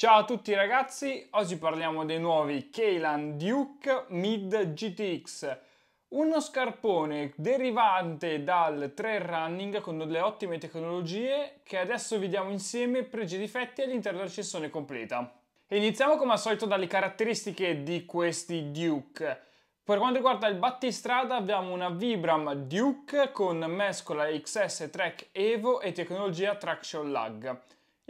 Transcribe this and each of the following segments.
Ciao a tutti ragazzi, oggi parliamo dei nuovi Keylan Duke Mid GTX, uno scarpone derivante dal 3 Running con delle ottime tecnologie che adesso vediamo insieme pregi e difetti all'interno della recensione completa. Iniziamo come al solito dalle caratteristiche di questi Duke. Per quanto riguarda il battistrada abbiamo una Vibram Duke con mescola XS Track Evo e tecnologia Traction Lag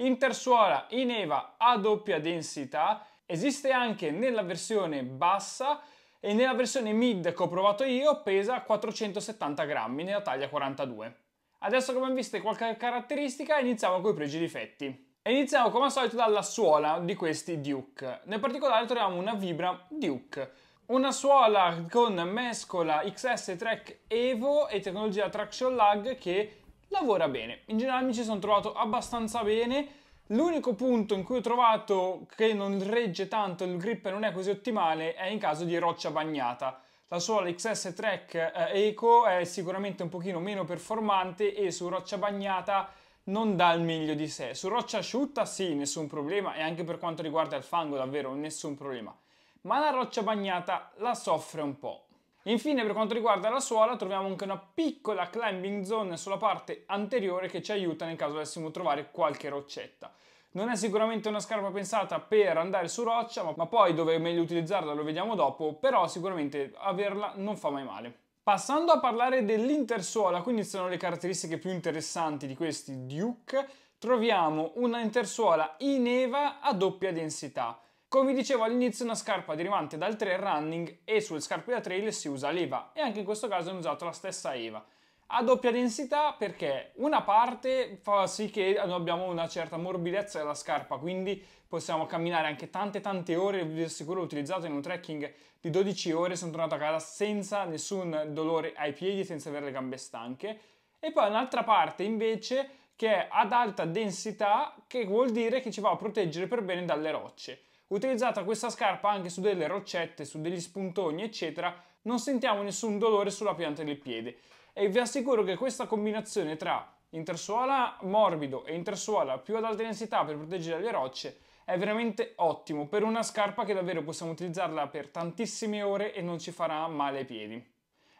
intersuola in EVA a doppia densità, esiste anche nella versione bassa e nella versione mid che ho provato io pesa 470 grammi nella taglia 42. Adesso come viste qualche caratteristica iniziamo con i pregi e difetti. iniziamo come al solito dalla suola di questi Duke. Nel particolare troviamo una Vibra Duke. Una suola con mescola XS Track Evo e tecnologia Traction Lag che lavora bene. In generale mi ci sono trovato abbastanza bene. L'unico punto in cui ho trovato che non regge tanto, il grip non è così ottimale, è in caso di roccia bagnata. La sua XS Track eh, Eco è sicuramente un pochino meno performante e su roccia bagnata non dà il meglio di sé. Su roccia asciutta sì, nessun problema e anche per quanto riguarda il fango davvero nessun problema. Ma la roccia bagnata la soffre un po'. Infine per quanto riguarda la suola troviamo anche una piccola climbing zone sulla parte anteriore che ci aiuta nel caso dovessimo trovare qualche roccetta. Non è sicuramente una scarpa pensata per andare su roccia, ma poi dove è meglio utilizzarla lo vediamo dopo, però sicuramente averla non fa mai male. Passando a parlare dell'intersuola, quindi sono le caratteristiche più interessanti di questi Duke, troviamo una intersuola in eva a doppia densità. Come vi dicevo all'inizio una scarpa derivante dal trail running e sulle scarpe da trail si usa l'EVA e anche in questo caso hanno usato la stessa EVA. A doppia densità perché una parte fa sì che abbiamo una certa morbidezza della scarpa, quindi possiamo camminare anche tante tante ore, vi assicuro ho utilizzato in un trekking di 12 ore, sono tornato a casa senza nessun dolore ai piedi, senza avere le gambe stanche. E poi un'altra parte invece che è ad alta densità, che vuol dire che ci va a proteggere per bene dalle rocce. Utilizzata questa scarpa anche su delle roccette, su degli spuntoni, eccetera, non sentiamo nessun dolore sulla pianta del piede. E vi assicuro che questa combinazione tra intersuola morbido e intersuola più ad alta densità per proteggere le rocce è veramente ottimo per una scarpa che davvero possiamo utilizzarla per tantissime ore e non ci farà male ai piedi.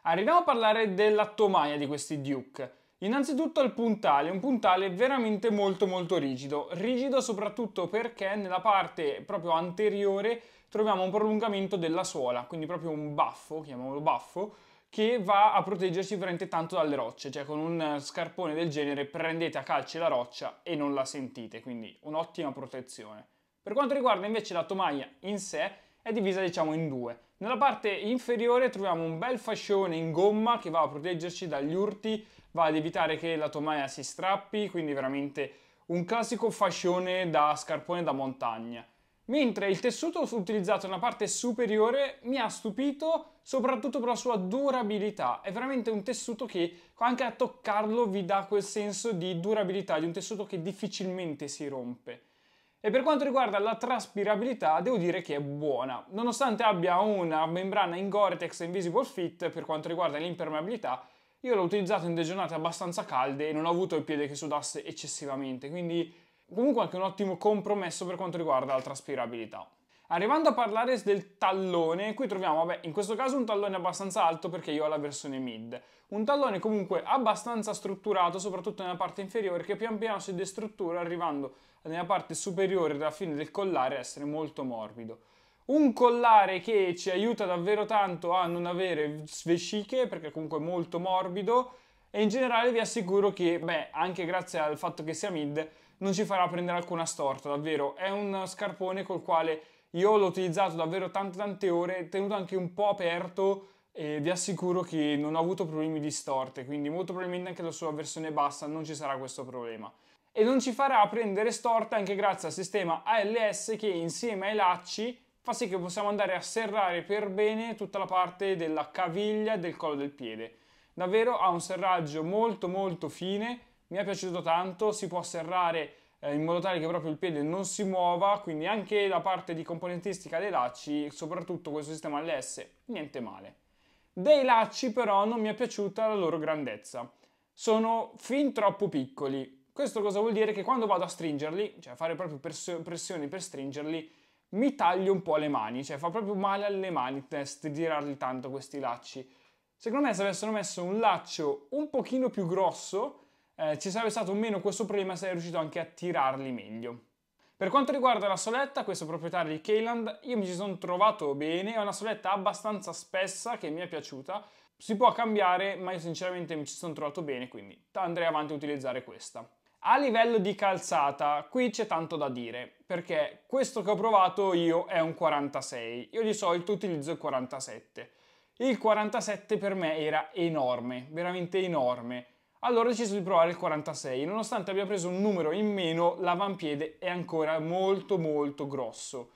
Arriviamo a parlare della tomaia di questi Duke. Innanzitutto il puntale, un puntale veramente molto molto rigido, rigido soprattutto perché nella parte proprio anteriore troviamo un prolungamento della suola, quindi proprio un baffo, chiamiamolo baffo, che va a proteggersi veramente tanto dalle rocce, cioè con un scarpone del genere prendete a calci la roccia e non la sentite, quindi un'ottima protezione. Per quanto riguarda invece la tomaia in sé, è divisa diciamo in due. Nella parte inferiore troviamo un bel fascione in gomma che va a proteggerci dagli urti va ad evitare che la tomaia si strappi, quindi veramente un classico fascione da scarpone da montagna. Mentre il tessuto utilizzato nella parte superiore mi ha stupito soprattutto per la sua durabilità. È veramente un tessuto che anche a toccarlo vi dà quel senso di durabilità, di un tessuto che difficilmente si rompe. E per quanto riguarda la traspirabilità, devo dire che è buona. Nonostante abbia una membrana in Gore-Tex Invisible Fit, per quanto riguarda l'impermeabilità, io l'ho utilizzato in delle giornate abbastanza calde e non ho avuto il piede che sudasse eccessivamente, quindi comunque anche un ottimo compromesso per quanto riguarda la traspirabilità. Arrivando a parlare del tallone, qui troviamo, vabbè, in questo caso un tallone abbastanza alto perché io ho la versione mid. Un tallone comunque abbastanza strutturato, soprattutto nella parte inferiore, che pian piano si destruttura arrivando nella parte superiore alla fine del collare a essere molto morbido. Un collare che ci aiuta davvero tanto a non avere vesciche perché comunque è molto morbido e in generale vi assicuro che, beh, anche grazie al fatto che sia mid, non ci farà prendere alcuna storta, davvero. È un scarpone col quale io l'ho utilizzato davvero tante tante ore, tenuto anche un po' aperto e vi assicuro che non ho avuto problemi di storte, quindi molto probabilmente anche la sua versione bassa non ci sarà questo problema e non ci farà prendere storta anche grazie al sistema ALS che insieme ai lacci fa sì che possiamo andare a serrare per bene tutta la parte della caviglia del collo del piede. Davvero ha un serraggio molto molto fine, mi è piaciuto tanto, si può serrare eh, in modo tale che proprio il piede non si muova, quindi anche la parte di componentistica dei lacci, soprattutto questo sistema LS, niente male. Dei lacci però non mi è piaciuta la loro grandezza, sono fin troppo piccoli. Questo cosa vuol dire? Che quando vado a stringerli, cioè a fare proprio pressioni per stringerli, mi taglio un po' le mani, cioè fa proprio male alle mani test tirarli tanto questi lacci. Secondo me se avessero messo un laccio un pochino più grosso eh, ci sarebbe stato meno questo problema e sarei riuscito anche a tirarli meglio. Per quanto riguarda la soletta, questo proprietario di Keyland, io mi ci sono trovato bene, è una soletta abbastanza spessa che mi è piaciuta, si può cambiare ma io sinceramente mi ci sono trovato bene, quindi andrei avanti a utilizzare questa. A livello di calzata, qui c'è tanto da dire, perché questo che ho provato io è un 46, io di solito utilizzo il 47. Il 47 per me era enorme, veramente enorme. Allora ho deciso di provare il 46, nonostante abbia preso un numero in meno, l'avampiede è ancora molto molto grosso.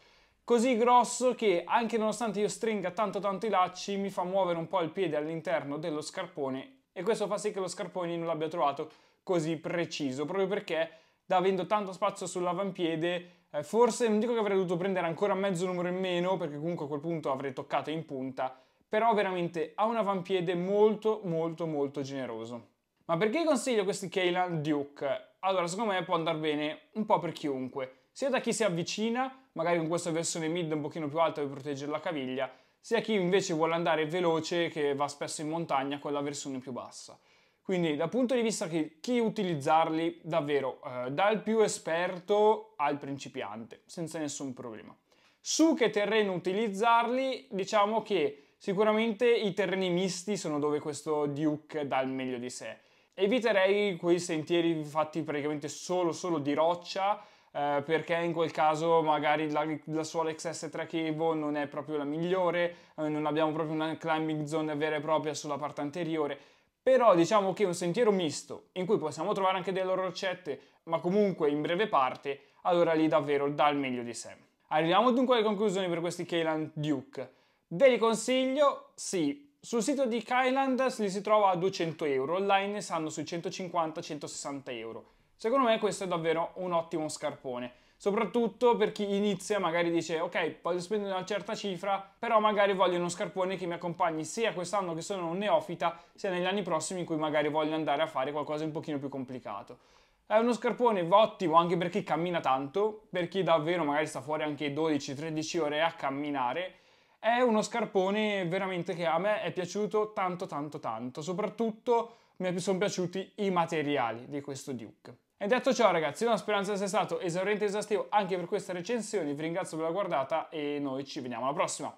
Così grosso che anche nonostante io stringa tanto tanto i lacci, mi fa muovere un po' il piede all'interno dello scarpone e questo fa sì che lo scarpone non l'abbia trovato così preciso, proprio perché da avendo tanto spazio sull'avampiede, eh, forse non dico che avrei dovuto prendere ancora mezzo numero in meno, perché comunque a quel punto avrei toccato in punta, però veramente ha un avampiede molto molto molto generoso. Ma perché consiglio questi Keyland Duke? Allora, secondo me può andare bene un po' per chiunque, sia da chi si avvicina, magari con questa versione mid un pochino più alta per proteggere la caviglia, sia chi invece vuole andare veloce che va spesso in montagna con la versione più bassa. Quindi dal punto di vista di chi utilizzarli davvero eh, dal più esperto al principiante, senza nessun problema. Su che terreno utilizzarli? Diciamo che sicuramente i terreni misti sono dove questo Duke dà il meglio di sé. Eviterei quei sentieri fatti praticamente solo, solo di roccia, Uh, perché in quel caso magari la, la sua XS3 Kevo non è proprio la migliore, uh, non abbiamo proprio una climbing zone vera e propria sulla parte anteriore. Però diciamo che un sentiero misto, in cui possiamo trovare anche delle roccette, ma comunque in breve parte, allora lì davvero dà il meglio di sé. Arriviamo dunque alle conclusioni per questi Keyland Duke. Ve li consiglio? Sì. Sul sito di Kyland li si trova a 200 euro, online ne sanno sui 150-160 euro. Secondo me questo è davvero un ottimo scarpone. Soprattutto per chi inizia magari dice ok voglio spendere una certa cifra però magari voglio uno scarpone che mi accompagni sia quest'anno che sono un neofita sia negli anni prossimi in cui magari voglio andare a fare qualcosa un pochino più complicato. È uno scarpone ottimo anche per chi cammina tanto, per chi davvero magari sta fuori anche 12-13 ore a camminare. È uno scarpone veramente che a me è piaciuto tanto tanto tanto, soprattutto mi sono piaciuti i materiali di questo Duke. E detto ciò ragazzi, la speranza sia stato esauriente e esaustivo anche per questa recensione, vi ringrazio per la guardata e noi ci vediamo alla prossima.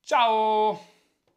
Ciao!